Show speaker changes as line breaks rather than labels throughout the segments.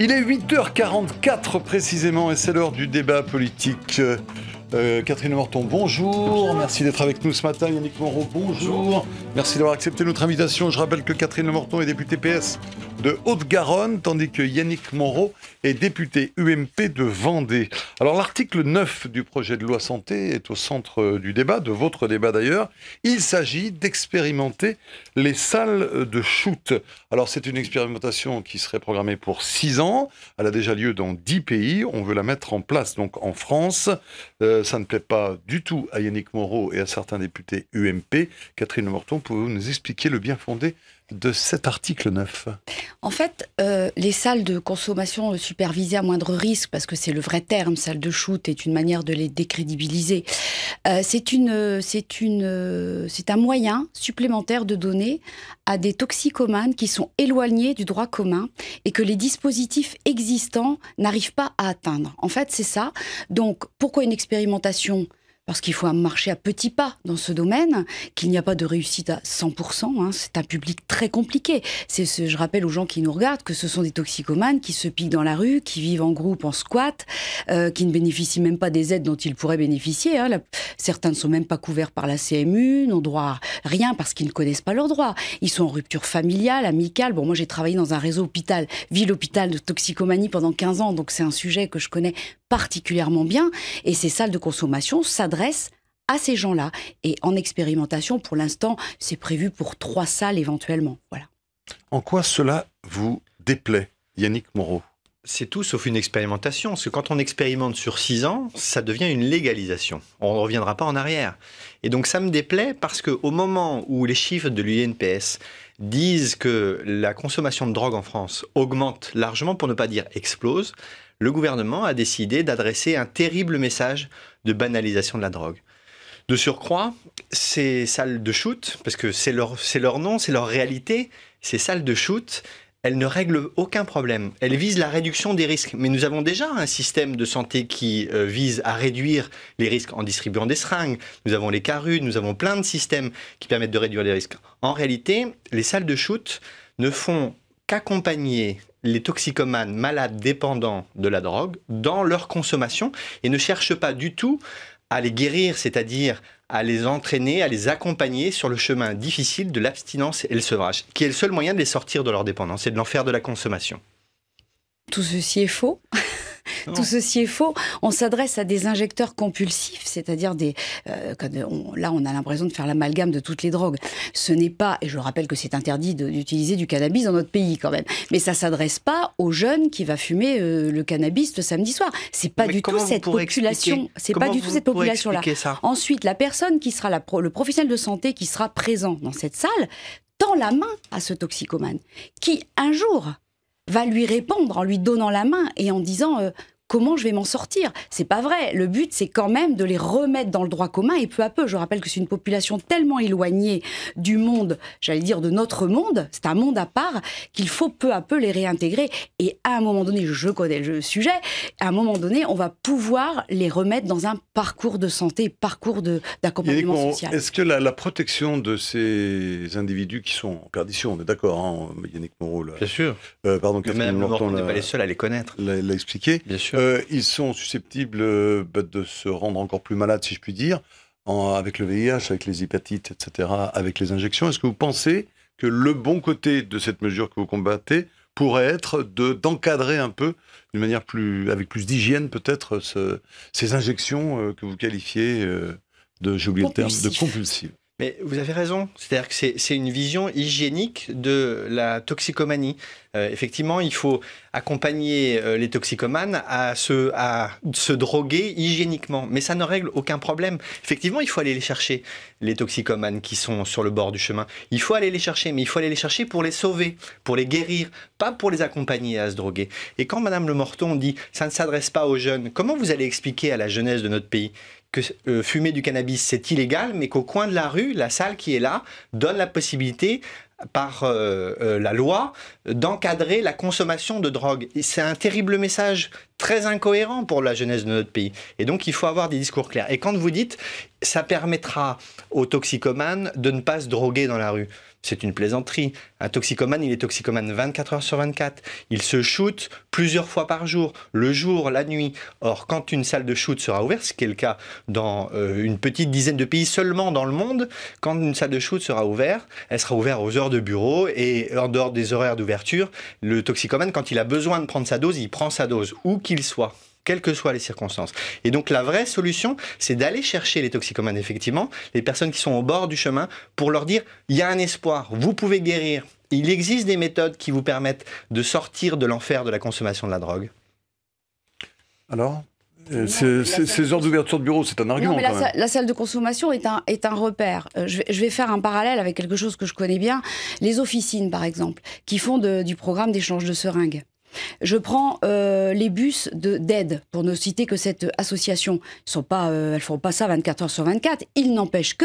Il est 8h44 précisément et c'est l'heure du débat politique. Catherine euh, Catherine Morton, bonjour. Merci d'être avec nous ce matin. Yannick Moreau, bonjour. Merci d'avoir accepté notre invitation. Je rappelle que Catherine Morton est députée PS de Haute-Garonne, tandis que Yannick Moreau est député UMP de Vendée. Alors l'article 9 du projet de loi santé est au centre euh, du débat, de votre débat d'ailleurs. Il s'agit d'expérimenter les salles de shoot. Alors c'est une expérimentation qui serait programmée pour 6 ans. Elle a déjà lieu dans 10 pays. On veut la mettre en place donc en France. Euh, ça ne plaît pas du tout à Yannick Moreau et à certains députés UMP. Catherine Morton, pouvez-vous nous expliquer le bien fondé de cet article 9
En fait, euh, les salles de consommation euh, supervisées à moindre risque, parce que c'est le vrai terme, salle de shoot est une manière de les décrédibiliser, euh, c'est une, c'est c'est un moyen supplémentaire de donner à des toxicomanes qui sont éloignés du droit commun et que les dispositifs existants n'arrivent pas à atteindre. En fait, c'est ça. Donc, pourquoi une expérimentation parce qu'il faut marcher à petits pas dans ce domaine, qu'il n'y a pas de réussite à 100%. Hein. c'est un public très compliqué. C'est ce, je rappelle aux gens qui nous regardent que ce sont des toxicomanes qui se piquent dans la rue, qui vivent en groupe, en squat, euh, qui ne bénéficient même pas des aides dont ils pourraient bénéficier. Hein. certains ne sont même pas couverts par la CMU, n'ont droit à rien parce qu'ils ne connaissent pas leurs droits. Ils sont en rupture familiale, amicale. Bon, moi j'ai travaillé dans un réseau hôpital, ville-hôpital de toxicomanie pendant 15 ans, donc c'est un sujet que je connais particulièrement bien. Et ces salles de consommation s'adressent à ces gens-là. Et en expérimentation, pour l'instant, c'est prévu pour trois salles éventuellement. Voilà.
En quoi cela vous
déplaît, Yannick Moreau c'est tout sauf une expérimentation, parce que quand on expérimente sur six ans, ça devient une légalisation. On ne reviendra pas en arrière. Et donc ça me déplaît parce qu'au moment où les chiffres de l'UNPS disent que la consommation de drogue en France augmente largement, pour ne pas dire explose, le gouvernement a décidé d'adresser un terrible message de banalisation de la drogue. De surcroît, ces salles de shoot, parce que c'est leur, leur nom, c'est leur réalité, ces salles de shoot, elles ne règlent aucun problème. Elles visent la réduction des risques. Mais nous avons déjà un système de santé qui euh, vise à réduire les risques en distribuant des seringues. Nous avons les carudes. nous avons plein de systèmes qui permettent de réduire les risques. En réalité, les salles de shoot ne font qu'accompagner les toxicomanes malades dépendants de la drogue dans leur consommation et ne cherchent pas du tout à les guérir, c'est-à-dire à les entraîner, à les accompagner sur le chemin difficile de l'abstinence et le sevrage, qui est le seul moyen de les sortir de leur dépendance et de l'enfer de la consommation.
Tout ceci est faux tout ceci est faux. On s'adresse à des injecteurs compulsifs, c'est-à-dire des. Euh, là, on a l'impression de faire l'amalgame de toutes les drogues. Ce n'est pas, et je rappelle que c'est interdit d'utiliser du cannabis dans notre pays quand même, mais ça s'adresse pas aux jeunes qui va fumer euh, le cannabis le samedi soir. C'est pas, du tout, cette population, pas du tout cette population-là. Ensuite, la personne qui sera le professionnel de santé qui sera présent dans cette salle tend la main à ce toxicomane qui, un jour, va lui répondre en lui donnant la main et en disant euh, comment je vais m'en sortir C'est pas vrai. Le but, c'est quand même de les remettre dans le droit commun et peu à peu. Je rappelle que c'est une population tellement éloignée du monde, j'allais dire de notre monde, c'est un monde à part, qu'il faut peu à peu les réintégrer. Et à un moment donné, je connais le sujet, à un moment donné, on va pouvoir les remettre dans un parcours de santé, parcours d'accompagnement social.
Est-ce que la, protection de ces individus qui sont en perdition, on est d'accord, hein, Yannick Moreau, Bien sûr. Euh, pardon, Catherine Morton, n'est pas les seuls à les connaître. L'a expliqué. Bien sûr. Euh, ils sont susceptibles euh, bah, de se rendre encore plus malades, si je puis dire, avec le VIH, avec les hépatites, etc., avec les injections. Est-ce que vous pensez que le bon côté de cette mesure que vous combattez pourrait être d'encadrer un peu, d'une manière plus avec plus d'hygiène peut-être, ces injections euh, que vous qualifiez de, j'oublie, le terme, de compulsives
mais vous avez raison, c'est-à-dire que c'est une vision hygiénique de la toxicomanie. Euh, effectivement, il faut accompagner euh, les toxicomanes à se, se droguer hygiéniquement, mais ça ne règle aucun problème. Effectivement, il faut aller les chercher, les toxicomanes qui sont sur le bord du chemin. Il faut aller les chercher, mais il faut aller les chercher pour les sauver, pour les guérir, pas pour les accompagner à se droguer. Et quand Madame Le Morton dit ça ne s'adresse pas aux jeunes, comment vous allez expliquer à la jeunesse de notre pays que euh, fumer du cannabis c'est illégal, mais qu'au coin de la rue, la salle qui est là donne la possibilité par euh, euh, la loi d'encadrer la consommation de drogue. C'est un terrible message très incohérent pour la jeunesse de notre pays. Et donc il faut avoir des discours clairs. Et quand vous dites ça permettra aux toxicomanes de ne pas se droguer dans la rue. C'est une plaisanterie. Un toxicomane, il est toxicomane 24 heures sur 24. Il se shoot plusieurs fois par jour, le jour, la nuit. Or, quand une salle de shoot sera ouverte, ce qui est le cas dans euh, une petite dizaine de pays seulement dans le monde, quand une salle de shoot sera ouverte, elle sera ouverte aux heures de bureau et en dehors des horaires d'ouverture, le toxicomane, quand il a besoin de prendre sa dose, il prend sa dose, où qu'il soit quelles que soient les circonstances. Et donc la vraie solution, c'est d'aller chercher les toxicomanes, effectivement, les personnes qui sont au bord du chemin, pour leur dire, il y a un espoir, vous pouvez guérir. Il existe des méthodes qui vous permettent de sortir de l'enfer de la consommation de la drogue. Alors
euh, ces heures d'ouverture de bureau, c'est un argument. la, Salle,
la, salle de consommation est un, est un repère. Euh, je, vais, faire un parallèle avec quelque chose que je connais bien. Les officines, par exemple, qui font du programme d'échange de seringues. Je prends euh, les bus d'aide, pour ne citer que cette association. Ils sont pas, euh, elles font pas ça 24 heures sur 24. Il n'empêche que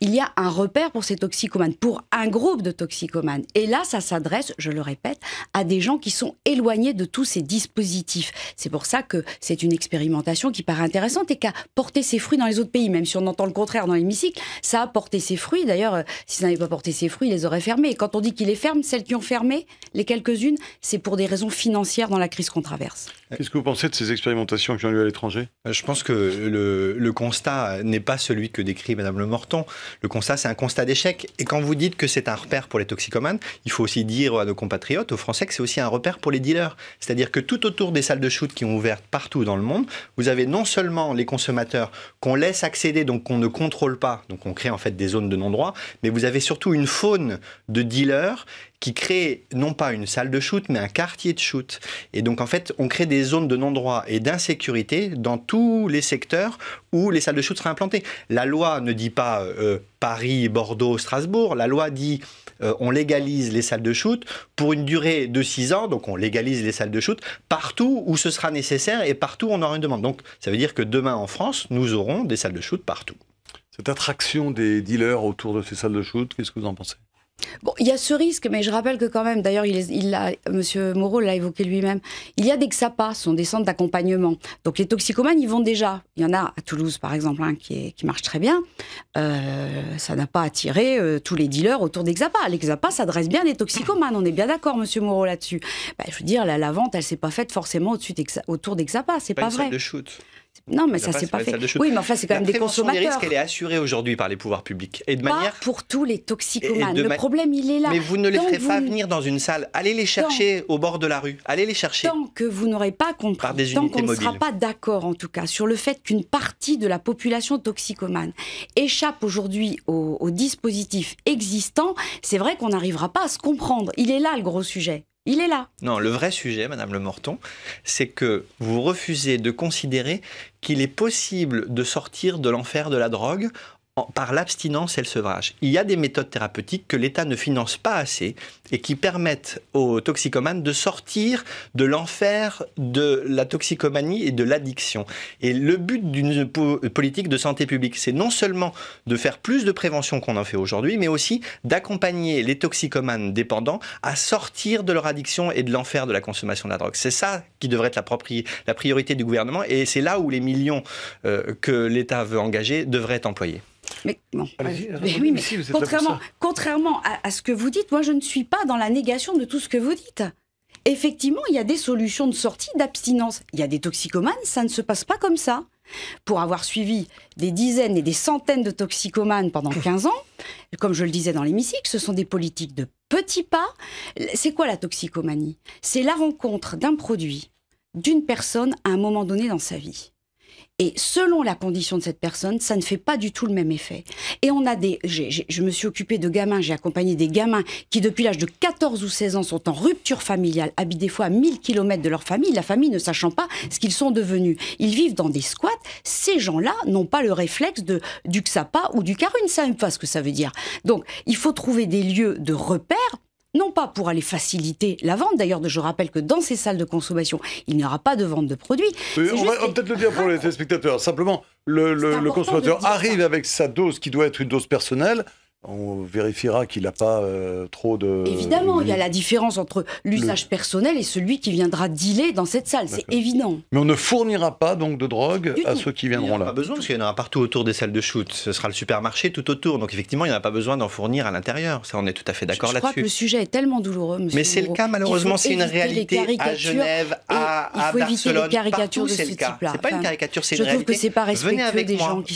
il y a un repère pour ces toxicomanes, pour un groupe de toxicomanes. Et là, ça s'adresse, je le répète, à des gens qui sont éloignés de tous ces dispositifs. C'est pour ça que c'est une expérimentation qui paraît intéressante et qui a porté ses fruits dans les autres pays, même si on entend le contraire dans l'hémicycle. Ça a porté ses fruits. D'ailleurs, euh, si ça n'avait pas porté ses fruits, il les aurait fermés. Et quand on dit qu'il les ferme, celles qui ont fermé, les quelques-unes, c'est pour des raisons financières financière dans la crise qu'on traverse.
Qu'est-ce que vous pensez de ces expérimentations qui ont lieu à l'étranger euh,
Je pense que le, constat n'est pas celui que décrit Madame Le Morton. Le constat, c'est un constat d'échec. Et quand vous dites que c'est un repère pour les toxicomanes, il faut aussi dire à nos compatriotes, aux Français, que c'est aussi un repère pour les dealers. C'est-à-dire que tout autour des salles de shoot qui ont ouvert partout dans le monde, vous avez non seulement les consommateurs qu'on laisse accéder, donc qu'on ne contrôle pas, donc on crée en fait des zones de non-droit, mais vous avez surtout une faune de dealers qui crée non pas une salle de shoot, mais un quartier de shoot. Et donc en fait, on crée des zones de non-droit et d'insécurité dans tous les secteurs où les salles de shoot seraient implantées. La loi ne dit pas euh, Paris, Bordeaux, Strasbourg. La loi dit euh, on légalise les salles de shoot pour une durée de 6 ans, donc on légalise les salles de shoot partout où ce sera nécessaire et partout où on aura une demande. Donc ça veut dire
que demain en France, nous aurons des salles de shoot partout. Cette attraction des dealers autour de ces salles de shoot, qu'est-ce que vous en pensez
Bon, il y a ce risque, mais je rappelle que quand même, d'ailleurs, il, Monsieur Moreau l'a évoqué lui-même, il y a des XAPA, ce sont des centres d'accompagnement. Donc les toxicomanes, ils vont déjà. Il y en a à Toulouse, par exemple, un hein, qui, marche très bien. Euh, ça n'a pas attiré euh, tous les dealers autour des XAPA. Les XAPA s'adressent bien des toxicomanes, on est bien d'accord, Monsieur Moreau, là-dessus. Bah, je veux dire, la, vente, elle s'est pas faite forcément au -dessus autour des XAPA, c'est pas, vrai. de shoot. Non, mais ça, c'est pas, pas fait. Oui, mais enfin, c'est quand même des consommateurs. La risques, elle est
assurée aujourd'hui par les pouvoirs publics. Et de pas manière. Pour tous les toxicomanes. Le problème, il est là. Mais vous ne les ferez pas venir dans une salle. Allez les chercher au bord de la rue. Allez les chercher. Tant que vous n'aurez pas compris. Tant qu'on ne sera
pas d'accord, en tout cas, sur le fait qu'une partie de la population toxicomane échappe aujourd'hui aux dispositifs existants, c'est vrai qu'on n'arrivera pas à se comprendre. Il est là le gros sujet il est là.
Non, le vrai sujet, Madame Le Morton, c'est que vous refusez de considérer qu'il est possible de sortir de l'enfer de la drogue par l'abstinence et le sevrage. Il y a des méthodes thérapeutiques que l'État ne finance pas assez et qui permettent aux toxicomanes de sortir de l'enfer de la toxicomanie et de l'addiction. Et le but d'une politique de santé publique, c'est non seulement de faire plus de prévention qu'on en fait aujourd'hui, mais aussi d'accompagner les toxicomanes dépendants à sortir de leur addiction et de l'enfer de la consommation de la drogue. C'est ça qui devrait être la, priorité du gouvernement et c'est là où les millions euh, que l'État veut engager devraient être employés.
Mais contrairement, contrairement à, à, ce que vous dites, moi je ne suis pas dans la négation de tout ce que vous dites. Effectivement, il y a des solutions de sortie d'abstinence. Il y a des toxicomanes, ça ne se passe pas comme ça. Pour avoir suivi des dizaines et des centaines de toxicomanes pendant 15 ans, comme je le disais dans l'hémicycle, ce sont des politiques de petits pas. C'est quoi la toxicomanie C'est la rencontre d'un produit, d'une personne à un moment donné dans sa vie. Et selon la condition de cette personne, ça ne fait pas du tout le même effet. Et on a des. je me suis occupée de gamins, j'ai accompagné des gamins qui, depuis l'âge de 14 ou 16 ans, sont en rupture familiale, habitent des fois à 1000 km de leur famille, la famille ne sachant pas ce qu'ils sont devenus. Ils vivent dans des squats. Ces gens-là n'ont pas le réflexe de, du XAPA ou du karun, ça ne pas ce que ça veut dire. Donc, il faut trouver des lieux de repères non pas pour aller faciliter la vente, d'ailleurs je rappelle que dans ces salles de consommation, il n'y aura pas de vente de produits.
on va, peut-être le dire pour les téléspectateurs, simplement, le consommateur arrive hein. avec sa dose qui doit être une dose personnelle, on vérifiera qu'il n'a pas euh, trop de... Évidemment, il y a la
différence entre l'usage personnel et celui qui viendra dealer dans cette salle, c'est évident.
Mais on ne fournira pas donc de drogue à
ceux qui viendront là. Il n'y en a pas besoin, parce qu'il y en aura partout autour des salles de shoot. Ce sera le supermarché tout autour, donc effectivement, il n'y en a pas besoin d'en fournir à l'intérieur. Ça, on est tout à fait d'accord là-dessus. Je crois que le
sujet est tellement douloureux, monsieur Mais c'est le cas, malheureusement, c'est une réalité à Genève, à, Barcelone. Il faut éviter ce C'est pas une caricature, c'est une Je trouve que c'est pas respectueux des gens qui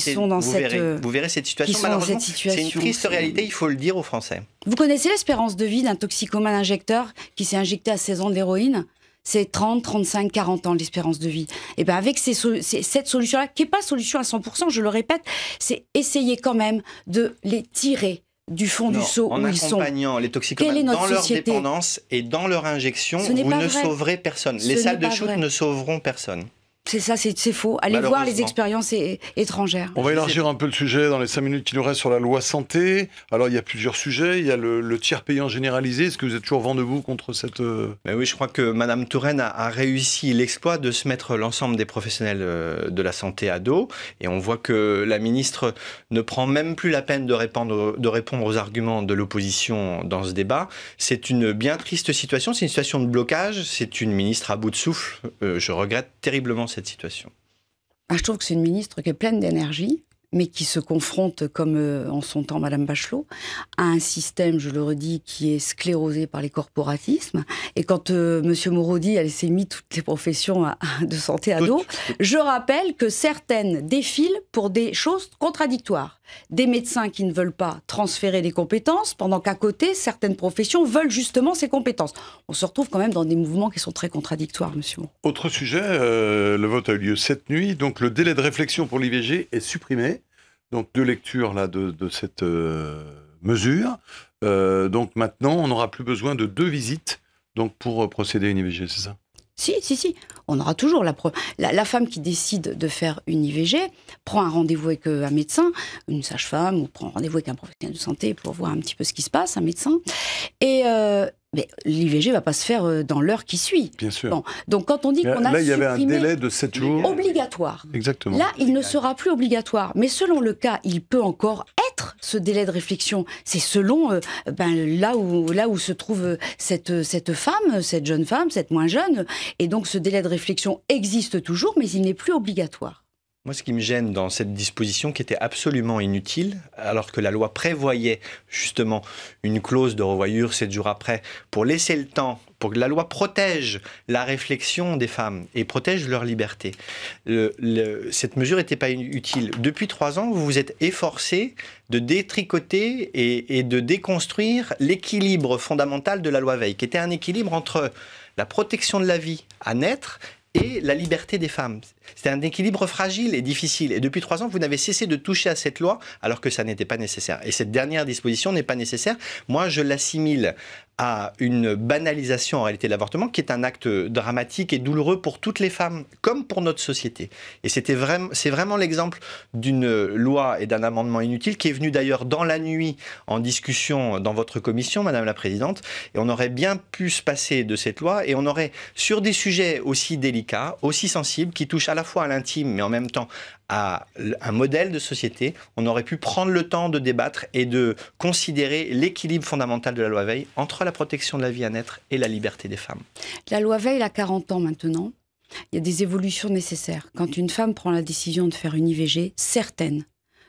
sont dans cette... Vous verrez cette situation, c'est une triste réalité, il faut le dire aux Français.
Vous connaissez l'espérance de vie d'un toxicomane injecteur qui s'est injecté à 16 ans d'héroïne c'est 30, 35, 40 ans l'espérance de vie. Et eh bien avec cette solution-là, qui n'est pas solution à 100%, je le répète, c'est essayer quand même de les tirer du fond du seau où ils sont. En
accompagnant les toxicomanes dans leur dépendance et dans leur injection, vous ne sauverez personne. les salles de shoot ne sauveront personne.
C'est ça, c'est faux. Allez voir les expériences étrangères. On va élargir
un peu le sujet dans les cinq minutes qui nous restent sur la loi santé. Alors, il y a plusieurs sujets. Il y a le, tiers payant généralisé. Est-ce que vous êtes toujours vent debout contre cette...
Euh, Mais oui, je crois que Mme Touraine a, réussi l'exploit de se mettre l'ensemble des professionnels euh, de la santé à dos. Et on voit que la ministre ne prend même plus la peine de, de répondre aux arguments de l'opposition dans ce débat. C'est une bien triste situation. C'est une situation de blocage. C'est une ministre à bout de souffle. Euh, je regrette terriblement cette situation
ah, Je trouve que c'est une ministre qui est pleine d'énergie, mais qui se confronte, comme euh, en son temps Madame Bachelot, à un système, je le redis, qui est sclérosé par les corporatismes. Et quand M. Euh, Monsieur elle s'est mis toutes les professions de santé à dos, je rappelle que certaines défilent pour des choses contradictoires des médecins qui ne veulent pas transférer les compétences, pendant qu'à côté, certaines professions veulent justement ces compétences. On se retrouve quand même dans des mouvements qui sont très contradictoires, monsieur.
Autre sujet, euh, le vote a eu lieu cette nuit, donc le délai de réflexion pour l'IVG est supprimé. Donc deux lectures là, de, cette euh, mesure. Euh, donc maintenant, on n'aura plus besoin de deux visites donc pour procéder à une IVG, c'est ça
si, si, si. On aura toujours la preuve. La, femme qui décide de faire une IVG prend un rendez-vous avec euh, un médecin, une sage-femme, ou prend rendez-vous avec un professionnel de santé pour voir un petit peu ce qui se passe, un médecin. Et l'IVG euh, l'IVG va pas se faire euh, dans l'heure qui suit. Bien sûr. Donc quand on dit qu'on a là, il y avait un délai de 7 jours obligatoire. Exactement. Là, il ne sera plus obligatoire, mais selon le cas, il peut encore ce délai de réflexion, c'est selon euh, ben, là, où, se trouve euh, cette, cette femme, cette jeune femme, cette moins jeune. Et donc ce délai de réflexion existe toujours, mais il n'est plus obligatoire.
Moi, ce qui me gêne dans cette disposition qui était absolument inutile, alors que la loi prévoyait justement une clause de revoyure sept jours après pour laisser le temps pour que la loi protège la réflexion des femmes et protège leur liberté. cette mesure n'était pas utile. Depuis trois ans, vous vous êtes efforcé de détricoter et, de déconstruire l'équilibre fondamental de la loi Veil, qui était un équilibre entre la protection de la vie à naître et la liberté des femmes. C'est un équilibre fragile et difficile. Et depuis trois ans, vous n'avez cessé de toucher à cette loi alors que ça n'était pas nécessaire. Et cette dernière disposition n'est pas nécessaire. Moi, je l'assimile à une banalisation en réalité de l'avortement, qui est un acte dramatique et douloureux pour toutes les femmes, comme pour notre société. Et c'était vraiment, c'est vraiment l'exemple d'une loi et d'un amendement inutile qui est venu d'ailleurs dans la nuit en discussion dans votre commission, Madame la Présidente. Et on aurait bien pu se passer de cette loi et on aurait, sur des sujets aussi délicats, aussi sensibles, qui touchent à la fois à l'intime, mais en même temps à un modèle de société, on aurait pu prendre le temps de débattre et de considérer l'équilibre fondamental de la loi Veil entre la protection de la vie à naître et la liberté des femmes.
La loi Veil a 40 ans maintenant. Il y a des évolutions nécessaires. Quand une femme prend la décision de faire une IVG, certaines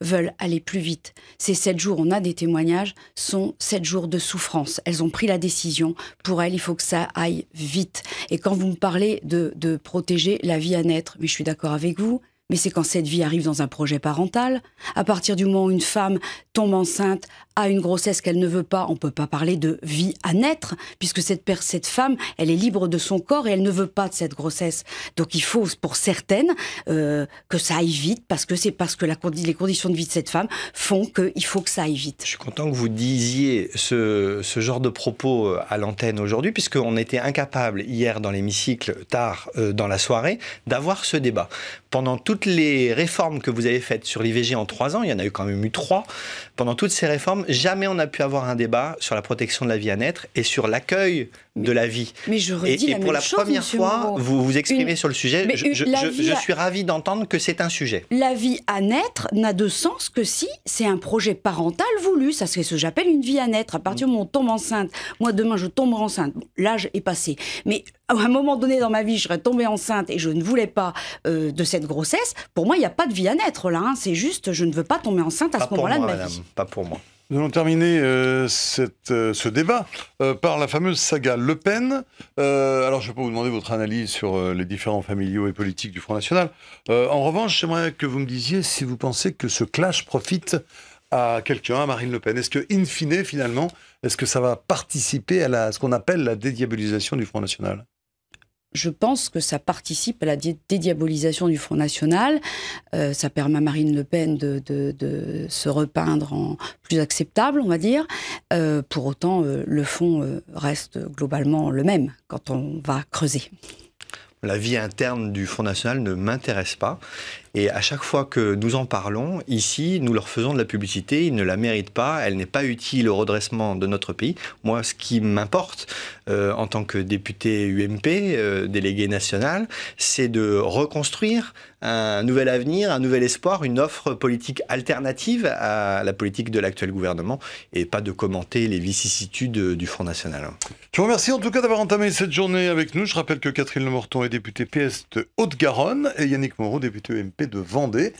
veulent aller plus vite. Ces sept jours, on a des témoignages, sont sept jours de souffrance. Elles ont pris la décision. Pour elles, il faut que ça aille vite. Et quand vous me parlez de, de protéger la vie à naître, mais je suis d'accord avec vous, mais c'est quand cette vie arrive dans un projet parental, à partir du moment où une femme tombe enceinte, a une grossesse qu'elle ne veut pas, on ne peut pas parler de vie à naître, puisque cette, cette femme, elle est libre de son corps et elle ne veut pas de cette grossesse. Donc il faut, pour certaines, euh, que ça aille vite, parce que c'est parce que la, les conditions de vie de cette femme font qu'il faut que ça aille vite. Je suis
content que vous disiez ce, genre de propos euh, à l'antenne aujourd'hui, puisqu'on était incapable hier dans l'hémicycle, tard euh, dans la soirée, d'avoir ce débat. Pendant tout toutes les réformes que vous avez faites sur l'IVG en trois ans, il y en a eu quand même eu trois, pendant toutes ces réformes, jamais on n'a pu avoir un débat sur la protection de la vie à naître et sur l'accueil de la vie. Mais je et, pour la première fois, vous vous exprimez sur le sujet. je, suis ravi d'entendre que c'est un sujet.
La vie à naître n'a de sens que si c'est un projet parental voulu. Ça, c'est ce que j'appelle une vie à naître. À partir du moment où on tombe enceinte, moi demain je tomberai enceinte. l'âge est passé. Mais à un moment donné dans ma vie, je serais tombée enceinte et je ne voulais pas euh, de cette grossesse. Pour moi, il n'y a pas de vie à naître là. Hein. C'est juste, je ne veux pas tomber enceinte à ce moment-là de ma madame.
Pas pour moi.
Nous allons terminer euh, cette, euh, ce débat euh, par la fameuse saga Le Pen. alors, je ne vais pas vous demander votre analyse sur les différents familiaux et politiques du Front National. en revanche, j'aimerais que vous me disiez si vous pensez que ce clash profite à quelqu'un, à Marine Le Pen. Est-ce que, in fine, finalement, est-ce que ça va participer à ce qu'on appelle la dédiabolisation
du Front National je pense que ça participe à la dédiabolisation du Front National. Euh, ça permet à Marine Le Pen de, se repeindre en plus acceptable, on va dire. Euh, pour autant, euh, le fond reste globalement le même quand on va creuser.
La vie interne du Front National ne m'intéresse pas. Et à chaque fois que nous en parlons, ici, nous leur faisons de la publicité, ils ne la méritent pas, elle n'est pas utile au redressement de notre pays. Moi, ce qui m'importe euh, en tant que député UMP, euh, délégué national, c'est de reconstruire un nouvel avenir, un nouvel espoir, une offre politique alternative à la politique de l'actuel gouvernement et pas de commenter les vicissitudes du Front National.
Je vous remercie en tout cas d'avoir entamé cette journée avec nous. Je rappelle que Catherine Lemorton est députée PS de Haute-Garonne et Yannick Moreau, député UMP de Vendée.